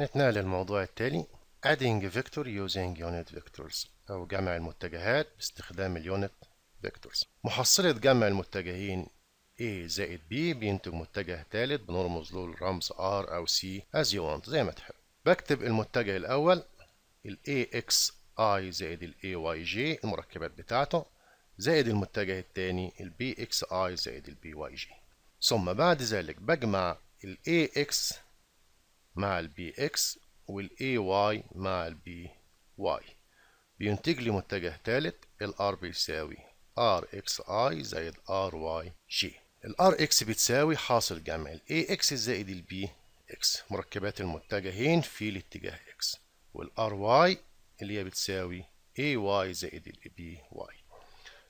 نتنقل للموضوع التالي adding vector using unit vectors أو جمع المتجهات باستخدام اليونت vectors محصلة جمع المتجهين A زائد B بينتج متجه ثالث بنرمز له الرمز R أو C as you want زي ما تحب بكتب المتجه الأول ال AXI زائد ال AYJ المركبات بتاعته زائد المتجه الثاني ال BXI زائد ال BYJ ثم بعد ذلك بجمع ال AX مع البي اكس والاي واي مع البي واي بينتج لي متجه ثالث الار بيساوي ار اكس اي زائد ار واي جي الار اكس بتساوي حاصل جمع الاي اكس زائد البي اكس مركبات المتجهين في الاتجاه اكس والار واي اللي هي بتساوي اي واي زائد البي واي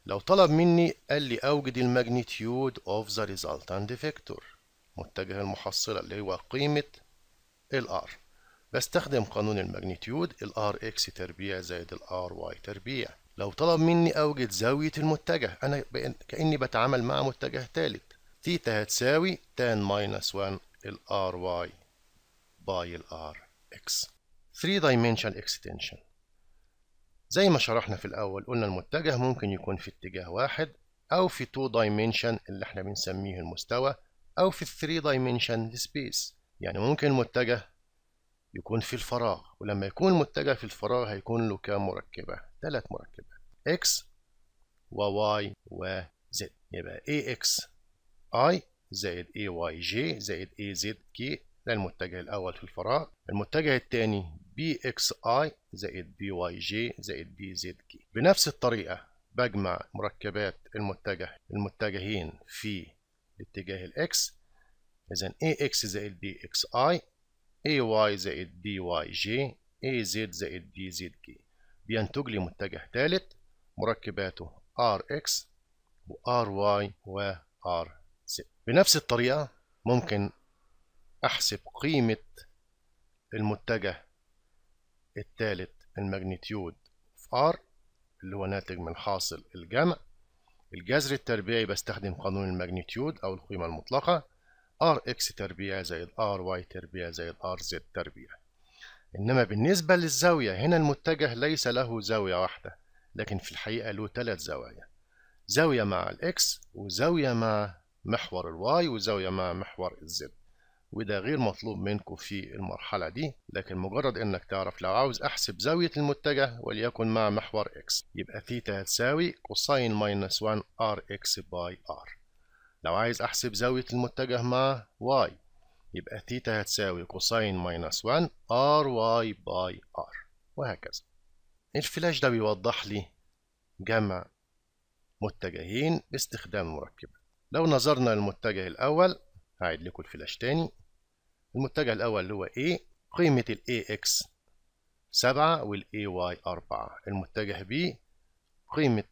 لو طلب مني قال لي اوجد الماجنتيود اوف ذا ريزلتاند فيكتور متجه المحصله اللي هو قيمه الار بستخدم قانون الماجنتيود الار اكس تربيع زائد الار واي تربيع لو طلب مني اوجد زاوية المتجه انا كأني بتعامل مع متجه ثالث ثيتا هتساوي تان ماينس 1 الار واي باي الار اكس 3 dimensional extension زي ما شرحنا في الاول قلنا المتجه ممكن يكون في اتجاه واحد او في 2 dimension اللي احنا بنسميه المستوى او في 3 dimension space يعني ممكن المتجه يكون في الفراغ ولما يكون المتجه في الفراغ هيكون له كام مركبة ثلاث مركبات x و y و z يبقى ax i زائد ay j زائد az k ده المتجه الأول في الفراغ المتجه الثاني bxi زائد J زائد K بنفس الطريقة بجمع مركبات المتجه المتجهين في الاتجاه الاكس إذا AX زائد DXI AY زائد DYJ AZ زائد DZK بينتج لي متجه ثالث مركباته RX وRY وRZ بنفس الطريقة ممكن أحسب قيمة المتجه الثالث الماجنتيود في R اللي هو ناتج من حاصل الجمع الجذر التربيعي بستخدم قانون الماجنتيود أو القيمة المطلقة ار اكس تربيع زائد ار واي تربيع زائد ار زد تربيع انما بالنسبه للزاويه هنا المتجه ليس له زاويه واحده لكن في الحقيقه له ثلاث زوايا زاويه مع الاكس وزاويه مع محور الواي وزاويه مع محور الزد وده غير مطلوب منكم في المرحلة دي لكن مجرد انك تعرف لو عاوز احسب زاوية المتجه وليكن مع محور x يبقى ثيتا هتساوي كوساين ماينس 1 ار اكس باي ار لو عايز أحسب زاوية المتجه مع y يبقى ثيتا هتساوي كوساين ماينس 1 ار واي باي ار وهكذا الفلاش ده بيوضح لي جمع متجهين باستخدام مركبة لو نظرنا للمتجه الأول هعيد لكم الفلاش تاني المتجه الأول اللي هو A قيمة ال AX 7 وال AY 4 المتجه B قيمة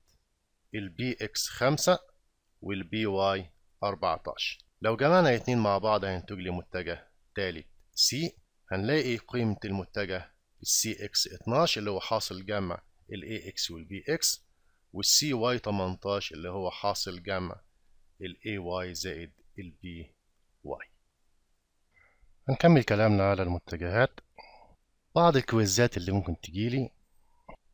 ال BX 5 وال BY 14 لو جمعنا اتنين مع بعض هينتج لي متجه تالت سي هنلاقي قيمة المتجه السي اكس 12 اللي هو حاصل جمع الاي اكس والبي اكس والسي واي 18 اللي هو حاصل جمع الاي واي زائد البي واي هنكمل كلامنا على المتجهات بعض الكويزات اللي ممكن تجيلي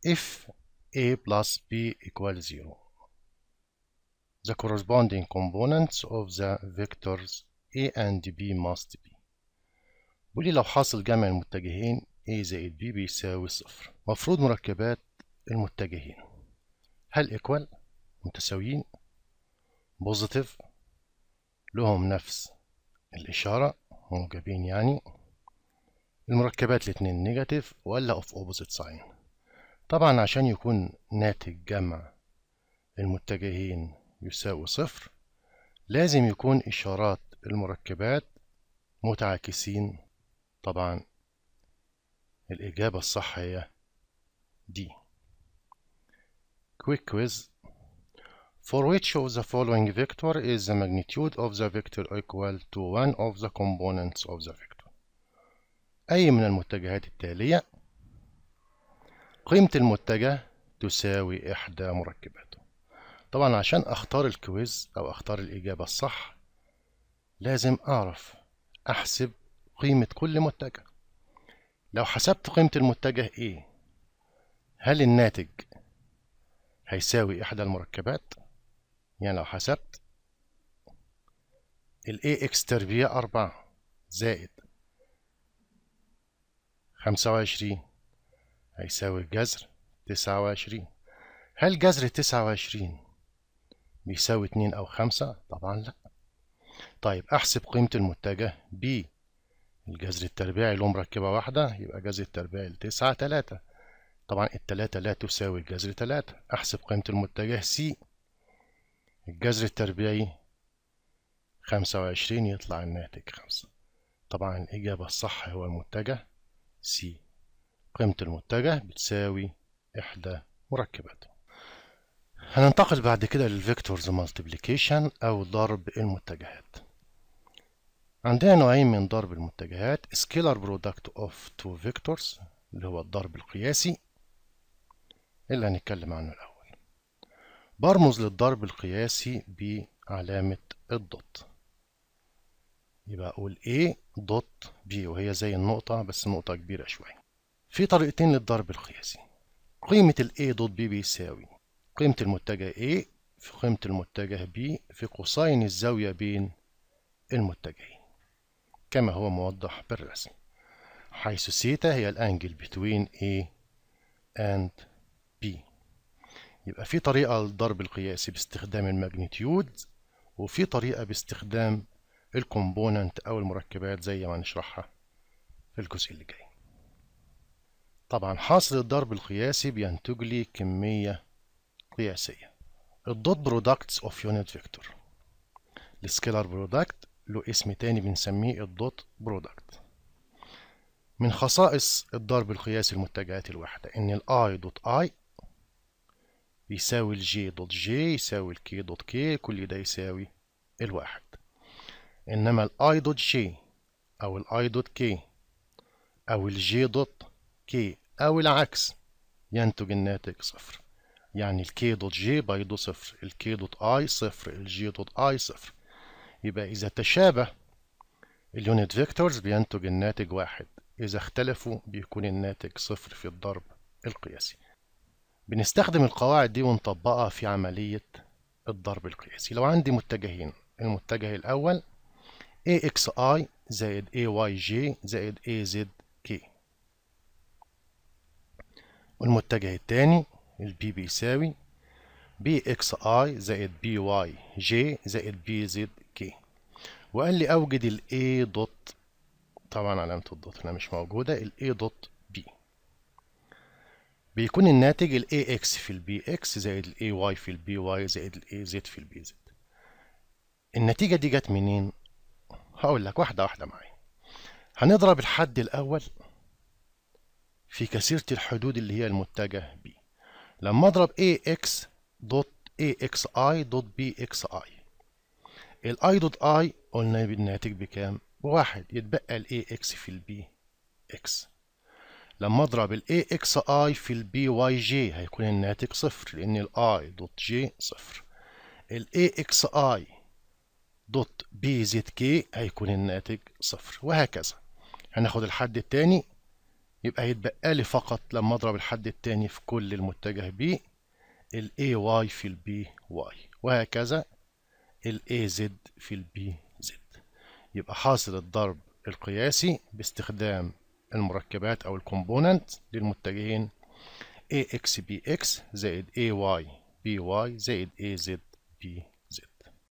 if a plus b equals 0 The corresponding components of the vectors A and B must be بيقول لو حاصل جمع المتجهين A زائد B بيساوي صفر مفروض مركبات المتجهين هل equal متساويين بوزيتيف لهم نفس الإشارة موجبين يعني المركبات الاتنين نيجاتيف ولا اوف اوبوزيت ساين طبعا عشان يكون ناتج جمع المتجهين يساوي صفر لازم يكون إشارات المركبات متعاكسين طبعا الإجابة الصح هي دي quick quiz For which of the following vector is the magnitude of the vector equal to one of the components of the vector أي من المتجهات التالية قيمة المتجه تساوي إحدى مركباته طبعا عشان اختار الكويز او اختار الاجابة الصح لازم اعرف احسب قيمة كل متجه لو حسبت قيمة المتجه ايه هل الناتج هيساوي احدى المركبات يعني لو حسبت ال AX تربيع أربعة زائد خمسة وعشرين هيساوي جذر تسعة وعشرين هل جذر تسعة وعشرين بيساوي 2 أو 5 طبعا لا طيب أحسب قيمة المتجه ب الجذر التربيعي اللي مركبة واحدة يبقى جذر التربيعي 9 3 طبعا التلاتة لا تساوي الجذر 3 أحسب قيمة المتجه سي الجذر التربيعي 25 يطلع الناتج 5 طبعا الإجابة الصح هو المتجه سي قيمة المتجه بتساوي إحدى مركباته هننتقل بعد كده للفيكتورز مالتيبليكيشن أو ضرب المتجهات عندنا نوعين من ضرب المتجهات سكيلر برودكت اوف تو فيكتورز اللي هو الضرب القياسي اللي هنتكلم عنه الأول برمز للضرب القياسي بعلامة الدوت يبقى أقول A دوت B وهي زي النقطة بس نقطة كبيرة شوية في طريقتين للضرب القياسي قيمة ال A دوت B بيساوي قيمة المتجه A في قيمة المتجه B في قوسين الزاوية بين المتجهين كما هو موضح بالرسم حيث سيتا هي الانجل between A and B يبقى في طريقة للضرب القياسي باستخدام الماجنتيود وفي طريقة باستخدام الكومبوننت أو المركبات زي ما هنشرحها في الجزء اللي جاي طبعا حاصل الضرب القياسي بينتج لي كمية قياسية الدوت برودكتس اوف يونت فيكتور السكيلر برودكت له اسم تاني بنسميه الدوت برودكت من خصائص الضرب القياسي المتجهات الواحدة إن الـ i دوت i يساوي الـ j دوت j يساوي الـ k دوت k كل ده يساوي الواحد إنما الـ i دوت j أو الـ i دوت k أو الـ j دوت k أو العكس ينتج الناتج صفر يعني الكي دوت جي بيضه صفر الكي دوت اي صفر الجي دوت اي صفر يبقى إذا تشابه اليونت فيكتورز بينتج الناتج واحد إذا اختلفوا بيكون الناتج صفر في الضرب القياسي بنستخدم القواعد دي ونطبقها في عملية الضرب القياسي لو عندي متجهين المتجه الأول AXI زائد AYJ زائد AZK والمتجه الثاني البي بيساوي بي اكس اي زائد بي واي جي زائد بي زد كي وقال لي اوجد الاي دوت طبعا علامة الدوت هنا مش موجودة الاي دوت بي بيكون الناتج الاي اكس في البي اكس زائد الاي واي في البي واي زائد الاي زد في البي زد النتيجة دي جت منين؟ هقول لك واحدة واحدة معايا هنضرب الحد الأول في كثيرة الحدود اللي هي المتجه ب لما اضرب ax دوت axi دوت bxi الاي دوت اي قلنا الناتج بكام بواحد يتبقى الاكس في البي اكس لما اضرب الاي اكس اي في البي واي جي هيكون الناتج صفر لان الاي دوت جي صفر الاي اكس اي دوت بي زد كي هيكون الناتج صفر وهكذا هناخد الحد التاني يبقى هيتبقى لي فقط لما اضرب الحد التاني في كل المتجه بي ال AY في ال Y وهكذا ال AZ في ال Z يبقى حاصل الضرب القياسي باستخدام المركبات أو الكومبوننت للمتجهين AX BX زائد AY BY زائد AZ BZ